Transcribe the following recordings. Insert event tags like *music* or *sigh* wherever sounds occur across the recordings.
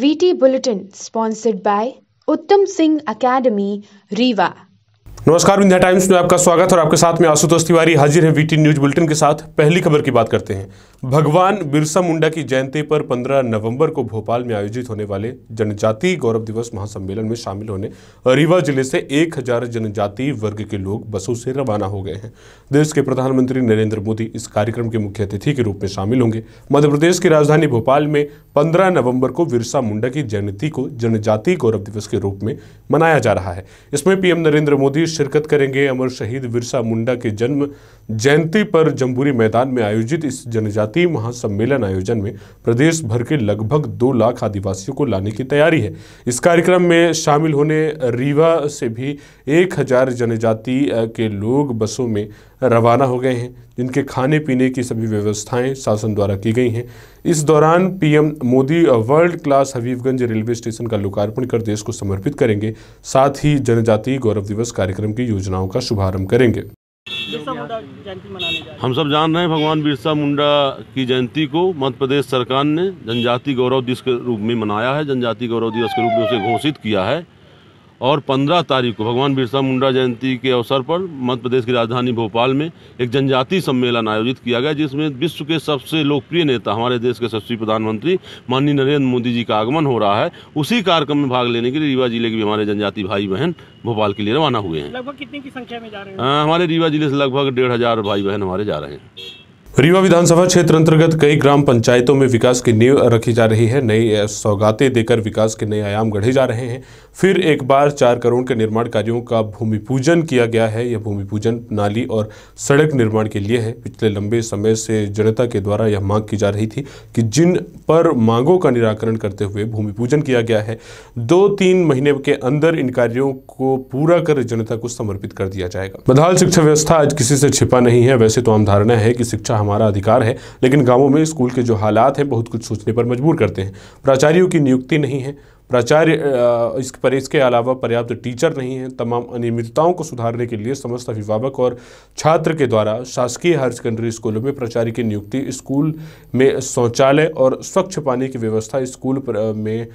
VT Bulletin sponsored by Uttam Singh Academy, Riva. नमस्कार India Times में आपका स्वागत और आपके साथ में आशुतोष तिवारी हाजिर है वीटी न्यूज बुलेटिन के साथ पहली खबर की बात करते हैं भगवान बिरसा मुंडा की जयंती पर 15 नवंबर को भोपाल में आयोजित होने वाले जनजाति गौरव दिवस महासम्मेलन में शामिल होने रीवा जिले से एक हजार जनजाति वर्ग के लोग बसों से रवाना हो गए हैं देश के प्रधानमंत्री नरेंद्र मोदी इस कार्यक्रम के मुख्य अतिथि के रूप में शामिल होंगे मध्य प्रदेश की राजधानी भोपाल में पंद्रह नवम्बर को बिरसा मुंडा की जयंती को जनजाति गौरव दिवस के रूप में मनाया जा रहा है इसमें पीएम नरेंद्र मोदी शिरकत करेंगे अमर शहीद विरसा मुंडा के जन्म जयंती पर जम्बूरी मैदान में आयोजित इस जनजातीय महासम्मेलन आयोजन में प्रदेश भर के लगभग दो लाख आदिवासियों को लाने की तैयारी है इस कार्यक्रम में शामिल होने रीवा से भी एक हजार जनजाति के लोग बसों में रवाना हो गए हैं जिनके खाने पीने की सभी व्यवस्थाएं शासन द्वारा की गई हैं इस दौरान PM Modi world class Habibganj railway station का लोकार्पण कर देश को समर्पित करेंगे साथ ही जनजातीय गौरव दिवस कार्यक्रम की योजनाओं का शुभारंभ करेंगे हम सब जान रहे हैं भगवान बिरसा मुंडा की जयंती को मध्य प्रदेश सरकार ने जनजाति गौरव दिवस के रूप में मनाया है जनजाति गौरव दिवस के रूप में उसे घोषित किया है और 15 तारीख को भगवान बिरसा मुंडा जयंती के अवसर पर मध्य प्रदेश की राजधानी भोपाल में एक जनजाति सम्मेलन आयोजित किया गया जिसमें विश्व के सबसे लोकप्रिय नेता हमारे देश के सबसे प्रधानमंत्री माननीय नरेंद्र मोदी जी का आगमन हो रहा है उसी कार्यक्रम में भाग लेने के लिए रीवा जिले के भी हमारे जनजाति भाई बहन भोपाल के लिए रवाना हुए हैं लगभग कितनी की संख्या में जा रहे हैं हमारे रीवा जिले से लगभग डेढ़ भाई बहन हमारे जा रहे हैं रीवा विधानसभा क्षेत्र अंतर्गत कई ग्राम पंचायतों में विकास की नींव रखी जा रही है नई सौगातें देकर विकास के नए आयाम गढ़े जा रहे हैं फिर एक बार चार करोड़ के निर्माण कार्यों का भूमि पूजन किया गया है यह भूमि पूजन नाली और सड़क निर्माण के लिए है पिछले लंबे समय से जनता के द्वारा यह मांग की जा रही थी कि जिन पर मांगों का निराकरण करते हुए भूमि पूजन किया गया है दो तीन महीने के अंदर इन कार्यों को पूरा कर जनता को समर्पित कर दिया जाएगा बदहाल शिक्षा व्यवस्था आज किसी से छिपा नहीं है वैसे तो आम धारणा है कि शिक्षा हमारा अधिकार है लेकिन गाँवों में स्कूल के जो हालात हैं बहुत कुछ सोचने पर मजबूर करते हैं प्राचार्यों की नियुक्ति नहीं है प्राचार्य इस पर इसके अलावा पर्याप्त टीचर नहीं हैं तमाम अनियमितताओं को सुधारने के लिए समस्त अभिभावक और छात्र के द्वारा शासकीय हायर सेकेंडरी स्कूलों में प्राचार्य की नियुक्ति स्कूल में शौचालय और स्वच्छ पानी की व्यवस्था स्कूल में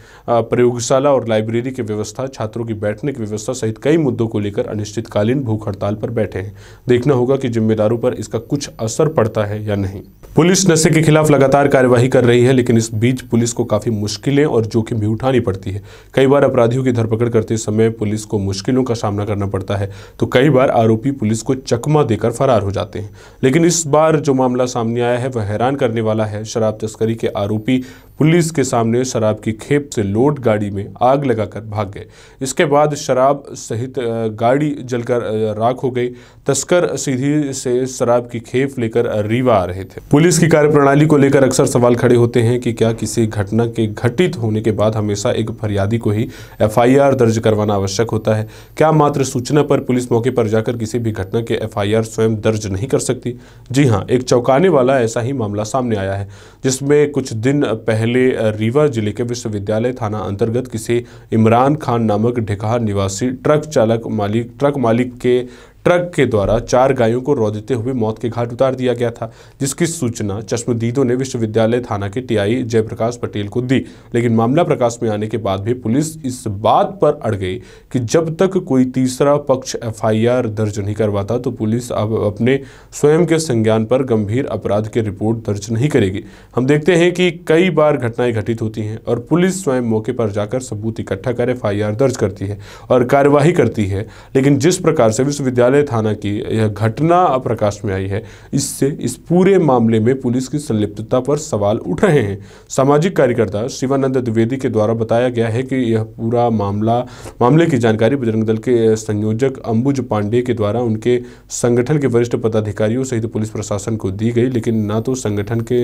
प्रयोगशाला और लाइब्रेरी की व्यवस्था छात्रों की बैठने की व्यवस्था सहित कई मुद्दों को लेकर अनिश्चितकालीन भूख हड़ताल पर बैठे हैं देखना होगा कि जिम्मेदारों पर इसका कुछ असर पड़ता है या नहीं पुलिस नशे के खिलाफ लगातार कार्यवाही कर रही है लेकिन इस बीच पुलिस को काफ़ी मुश्किलें और जोखिम भी उठानी पड़ती है कई बार अपराधियों की धरपकड़ करते समय पुलिस को मुश्किलों का सामना करना पड़ता है तो कई बार आरोपी पुलिस को चकमा देकर फरार हो जाते हैं लेकिन इस बार जो मामला सामने आया है वह हैरान करने वाला है शराब तस्करी के आरोपी पुलिस के सामने शराब की खेप से लोड गाड़ी में आग लगाकर भाग गए इसके बाद शराब सहित गाड़ी जलकर राख हो गई तस्कर सीधी से शराब की खेप लेकर रीवा आ रहे थे पुलिस की कार्यप्रणाली को लेकर अक्सर सवाल खड़े होते हैं कि क्या किसी घटना के घटित होने के बाद हमेशा एक फरियादी को ही एफ दर्ज करवाना आवश्यक होता है क्या मात्र सूचना पर पुलिस मौके पर जाकर किसी भी घटना के एफ स्वयं दर्ज नहीं कर सकती जी हाँ एक चौंकाने वाला ऐसा ही मामला सामने आया है जिसमें कुछ दिन पहले पहले रीवा जिले के विश्वविद्यालय थाना अंतर्गत किसी इमरान खान नामक ढिकार निवासी ट्रक चालक मालिक ट्रक मालिक के ट्रक के द्वारा चार गायों को रौदते हुए मौत के घाट उतार दिया गया था जिसकी सूचना चश्मदीदों ने विश्वविद्यालय थाना के टीआई जयप्रकाश पटेल को दी लेकिन मामला प्रकाश में आने के बाद भी पुलिस इस बात पर अड़ गई कि जब तक कोई तीसरा पक्ष एफआईआर दर्ज नहीं करवाता तो पुलिस अब अपने स्वयं के संज्ञान पर गंभीर अपराध की रिपोर्ट दर्ज नहीं करेगी हम देखते हैं कि कई बार घटनाएं घटित होती हैं और पुलिस स्वयं मौके पर जाकर सबूत इकट्ठा कर एफ दर्ज करती है और कार्यवाही करती है लेकिन जिस प्रकार से विश्वविद्यालय मुख्यालय थाना की यह घटना प्रकाश में आई है इससे इस पूरे मामले में पुलिस की संलिप्तता पर सवाल उठ रहे हैं सामाजिक कार्यकर्ता शिवानंद द्विवेदी के द्वारा बताया गया है कि यह पूरा मामला मामले की जानकारी बजरंग दल के संयोजक अंबुज पांडे के द्वारा उनके संगठन के वरिष्ठ पदाधिकारियों सहित पुलिस प्रशासन को दी गई लेकिन ना तो संगठन के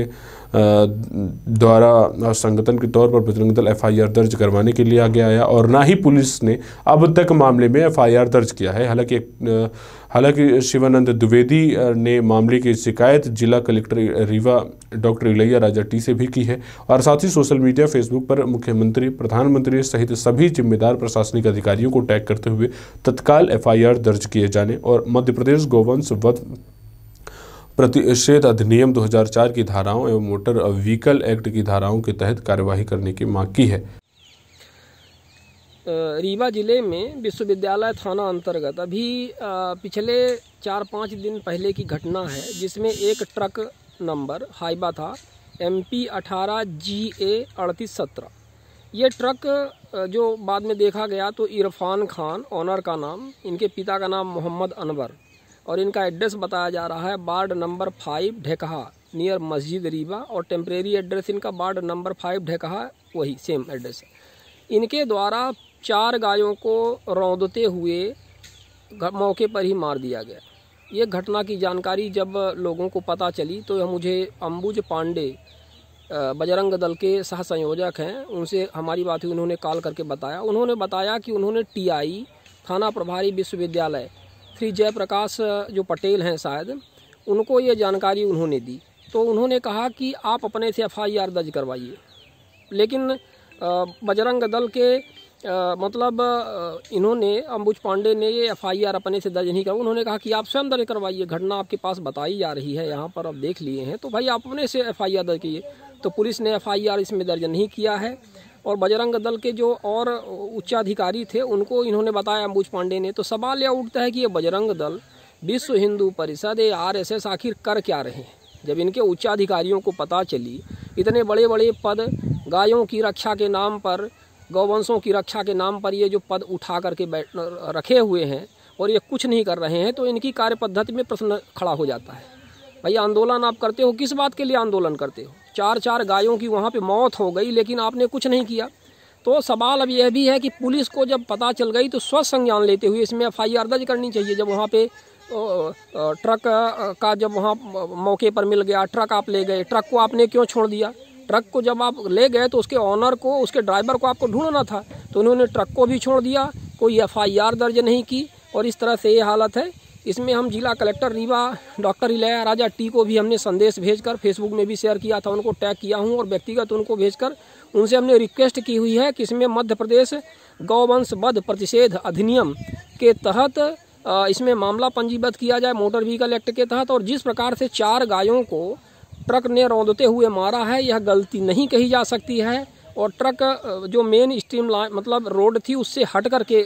द्वारा संगठन के तौर पर बजरंग दल एफ दर्ज करवाने के लिए आगे आया और ना ही पुलिस ने अब तक मामले में एफ दर्ज किया है हालांकि हालांकि शिवानंद द्विवेदी ने मामले की शिकायत जिला collector Rewa doctor Ilaiyaraja T से भी की है और साथ ही सोशल मीडिया फेसबुक पर मुख्यमंत्री प्रधानमंत्री सहित सभी जिम्मेदार प्रशासनिक अधिकारियों को टैग करते हुए तत्काल एफआईआर दर्ज किए जाने और मध्य प्रदेश गोवंश वध प्रतिषेध अधिनियम 2004 की धाराओं एवं मोटर व्हीकल एक्ट की धाराओं के तहत कार्यवाही करने की मांग की है रीवा ज़िले में विश्वविद्यालय थाना अंतर्गत अभी पिछले चार पाँच दिन पहले की घटना है जिसमें एक ट्रक नंबर हाइबा था एम पी अठारह जी ए अड़तीस सत्रह ये ट्रक जो बाद में देखा गया तो इरफान खान ऑनर का नाम इनके पिता का नाम मोहम्मद अनवर और इनका एड्रेस बताया जा रहा है ward number five Dhekaha near मस्जिद रीवा और टेम्परेरी एड्रेस इनका वार्ड नंबर फाइव ढेकहा वही सेम एड्रेस इनके द्वारा चार गायों को रौंदते हुए मौके पर ही मार दिया गया ये घटना की जानकारी जब लोगों को पता चली तो मुझे अम्बुज पांडे बजरंग दल के सहसंयोजक हैं उनसे हमारी बात हुई उन्होंने कॉल करके बताया उन्होंने बताया कि उन्होंने टीआई थाना प्रभारी विश्वविद्यालय श्री जयप्रकाश जो पटेल हैं शायद उनको ये जानकारी उन्होंने दी तो उन्होंने कहा कि आप अपने से एफ दर्ज करवाइए लेकिन बजरंग दल के आ, मतलब इन्होंने अंबुज पांडे ने ये एफ आई आर अपने से दर्ज नहीं करवाई उन्होंने कहा कि आप स्वयं दर्ज करवाइए घटना आपके पास बताई जा रही है यहाँ पर आप देख लिए हैं तो भाई आप अपने से एफ आई आर दर्ज किए तो पुलिस ने एफ आई आर इसमें दर्ज नहीं किया है और बजरंग दल के जो और उच्चाधिकारी थे उनको इन्होंने बताया अंबुज पांडे ने तो सवाल यह उठता है कि ये बजरंग दल विश्व हिंदू परिषद ए आर एस एस आखिर कर क्या रहे हैं जब इनके उच्चाधिकारियों को पता चली इतने बड़े बड़े पद गायों की रक्षा के नाम पर गौवंशों की रक्षा के नाम पर ये जो पद उठा करके बैठ रखे हुए हैं और ये कुछ नहीं कर रहे हैं तो इनकी कार्य पद्धति में प्रश्न खड़ा हो जाता है भाई आंदोलन आप करते हो किस बात के लिए आंदोलन करते हो चार चार गायों की वहाँ पे मौत हो गई लेकिन आपने कुछ नहीं किया तो सवाल अब यह भी है कि पुलिस को जब पता चल गई तो स्व संज्ञान लेते हुए इसमें एफ आई आर दर्ज करनी चाहिए जब वहाँ पे ट्रक का जब वहाँ मौके पर मिल गया ट्रक आप ले गए ट्रक को आपने क्यों छोड़ दिया ट्रक को जब आप ले गए तो उसके ऑनर को उसके ड्राइवर को आपको ढूंढना था तो उन्होंने ट्रक को भी छोड़ दिया कोई एफआईआर दर्ज नहीं की और इस तरह से ये हालत है इसमें हम जिला collector Rewa doctor Ilaiyaraja T को भी हमने संदेश भेजकर फेसबुक में भी शेयर किया था उनको टैग किया हूँ और व्यक्तिगत उनको भेजकर उनसे हमने रिक्वेस्ट की हुई है कि इसमें मध्य प्रदेश गौवंश बद प्रतिषेध अधिनियम के तहत इसमें मामला पंजीबद्ध किया जाए मोटर व्हीकल एक्ट के तहत और जिस प्रकार से चार गायों को ट्रक ने रौंदते हुए मारा है यह गलती नहीं कही जा सकती है और ट्रक जो मेन स्ट्रीम लाइन मतलब रोड थी उससे हट कर के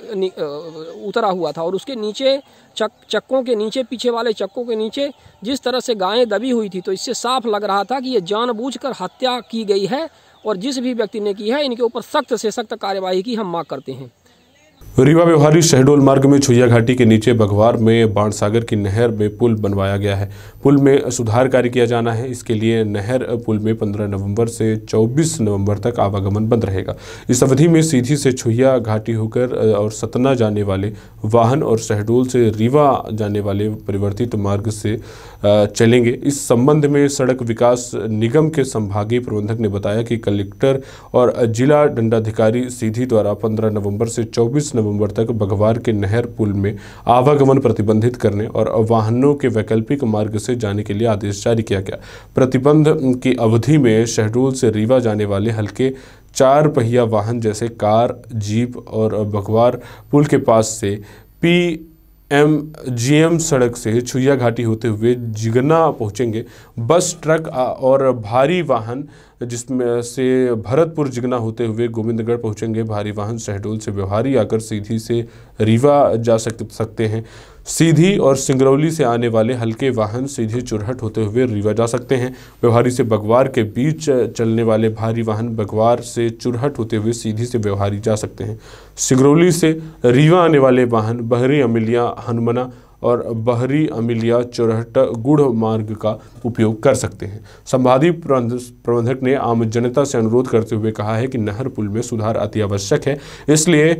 उतरा हुआ था और उसके नीचे चक चक्कों के नीचे पीछे वाले चक्कों के नीचे जिस तरह से गायें दबी हुई थी तो इससे साफ लग रहा था कि ये जानबूझकर हत्या की गई है और जिस भी व्यक्ति ने की है इनके ऊपर सख्त से सख्त कार्यवाही की हम मांग करते हैं रीवा व्यवहारी शहडोल मार्ग में छुया घाटी के नीचे बघवार में बाण सागर की नहर में पुल बनवाया गया है पुल में सुधार कार्य किया जाना है इसके लिए नहर पुल में 15 नवंबर से 24 नवंबर तक आवागमन बंद रहेगा इस अवधि में सीधी से छुहिया घाटी होकर और सतना जाने वाले वाहन और शहडोल से रीवा जाने वाले परिवर्तित मार्ग से चलेंगे इस संबंध में सड़क विकास निगम के संभागीय प्रबंधक ने बताया कि कलेक्टर और जिला दंडाधिकारी सीधी द्वारा पंद्रह नवम्बर से चौबीस नवम्बर तक बघवार के नहर पुल में आवागमन प्रतिबंधित करने और वाहनों के वैकल्पिक मार्ग से जाने के लिए आदेश जारी किया गया प्रतिबंध की अवधि में शहडोल से रीवा जाने वाले हल्के चार पहिया वाहन जैसे कार जीप और बघवार पुल के पास से पी एम जी एम सड़क से छुया घाटी होते हुए जिगना पहुंचेंगे बस ट्रक और भारी वाहन जिसमें से भरतपुर जिगना होते हुए गोविंदगढ़ पहुंचेंगे भारी वाहन शहडोल से व्यवहारी आकर सीधी से रीवा जा सकते हैं सीधी और सिंगरौली से आने वाले हल्के वाहन सीधे चुरहट होते हुए रीवा जा सकते हैं व्यवहारी से बगवार के बीच चलने वाले भारी वाहन बगवार से चुरहट होते हुए सीधी से व्यवहारी जा सकते हैं सिंगरौली से रीवा आने वाले वाहन बहरी अमिलिया हनुमना और बहरी अमिलिया या चौरहट गुड़ मार्ग का उपयोग कर सकते हैं संभादी प्रबंधक ने आम जनता से अनुरोध करते हुए कहा है कि नहर पुल में सुधार अति आवश्यक है इसलिए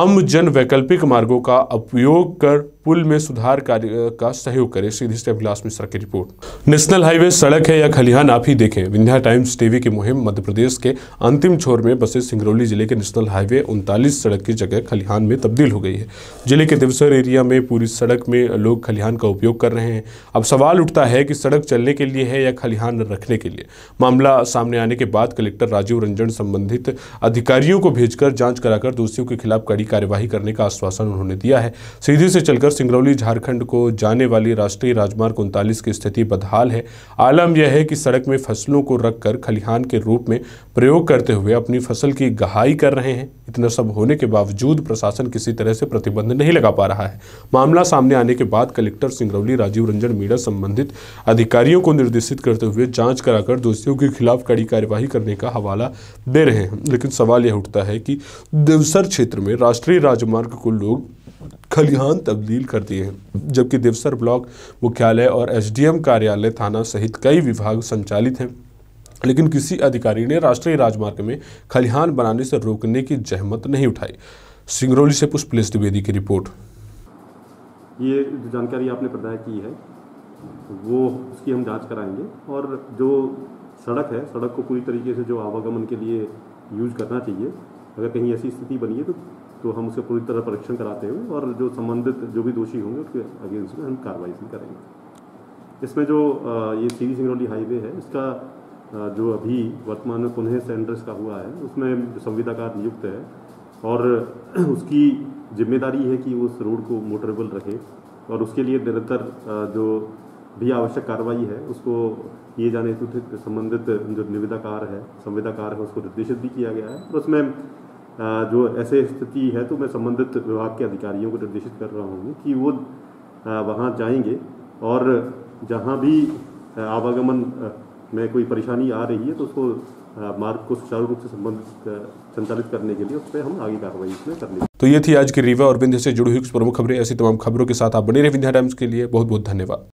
आम जन वैकल्पिक मार्गों का उपयोग कर पुल में सुधार कार्य का सहयोग करें सीधी से अभिलाष मिश्रा की रिपोर्ट नेशनल हाईवे सड़क है या खलिहान आप ही देखें विंध्या टाइम्स टीवी की मुहिम मध्य प्रदेश के अंतिम छोर में बसे सिंगरौली जिले के नेशनल हाईवे उनतालीस सड़क की जगह खलिहान में तब्दील हो गई है जिले के देवसर एरिया में पूरी सड़क में लोग खलिहान का उपयोग कर रहे हैं अब सवाल उठता है कि सड़क चलने के लिए है या खलिहान रखने के लिए मामला सामने आने के बाद कलेक्टर राजीव रंजन संबंधित अधिकारियों को भेजकर जांच कराकर दोषियों के खिलाफ कड़ी कार्यवाही करने का आश्वासन उन्होंने दिया है सीधे से चलकर सिंगरौली झारखंड को जाने वाली राष्ट्रीय राजमार्ग उनतालीस की स्थिति बदहाल है आलम यह है कि सड़क में फसलों को रखकर खलिहान के रूप में प्रयोग करते हुए अपनी फसल की गहाई कर रहे हैं इतना सब होने के बावजूद प्रशासन किसी तरह से प्रतिबंध नहीं लगा पा रहा है मामला सामने आने के बाद कलेक्टर सिंगरौली राजीव रंजन मीणा संबंधित अधिकारियों को निर्देशित करते हुए जाँच कराकर दोषियों के खिलाफ कड़ी कार्यवाही करने का हवाला दे रहे हैं लेकिन सवाल यह उठता है कि देवसर क्षेत्र में राष्ट्रीय राजमार्ग को लोग खलिहान तब्दील कर दिए हैं जबकि देवसर ब्लॉक मुख्यालय और एसडीएम कार्यालय थाना सहित कई विभाग संचालित हैं लेकिन किसी अधिकारी ने राष्ट्रीय राजमार्ग में खलिहान बनाने से रोकने की जहमत नहीं उठाई सिंगरौली से पुष्प पुलिस द्विवेदी की रिपोर्ट ये जानकारी आपने प्रदाय की है वो उसकी हम जांच कराएंगे और जो सड़क है सड़क को पूरी तरीके से जो आवागमन के लिए यूज करना चाहिए अगर कहीं ऐसी स्थिति बनी है तो तो हम उसे पूरी तरह परीक्षण कराते हुए और जो संबंधित जो भी दोषी होंगे उसके अगेंस्ट में हम कार्रवाई भी करेंगे इसमें जो ये सीवी सिंगरौली हाईवे है इसका जो अभी वर्तमान में पुनः सेंडर्स का हुआ है उसमें संविदाकार नियुक्त है और *clears throat* उसकी जिम्मेदारी है कि उस रोड को मोटरेबल रखे और उसके लिए निरंतर जो भी आवश्यक कार्रवाई है उसको किए जाने हेतु संबंधित जो निविदाकार है संविदाकार है उसको निर्देशित भी किया गया है और उसमें जो ऐसे स्थिति है तो मैं संबंधित विभाग के अधिकारियों को निर्देशित कर रहा हूँ कि वो वहाँ जाएंगे और जहाँ भी आवागमन में कोई परेशानी आ रही है तो उसको मार्ग को सुचारू रूप से संबंधित संचालित करने के लिए उस पर हम आगे कार्रवाई इसमें करनी तो ये थी आज की रीवा और बिंदे से जुड़ी हुई कुछ प्रमुख खबरें ऐसी तमाम खबरों के साथ आप बने रहे विंध्या टाइम्स के लिए बहुत बहुत धन्यवाद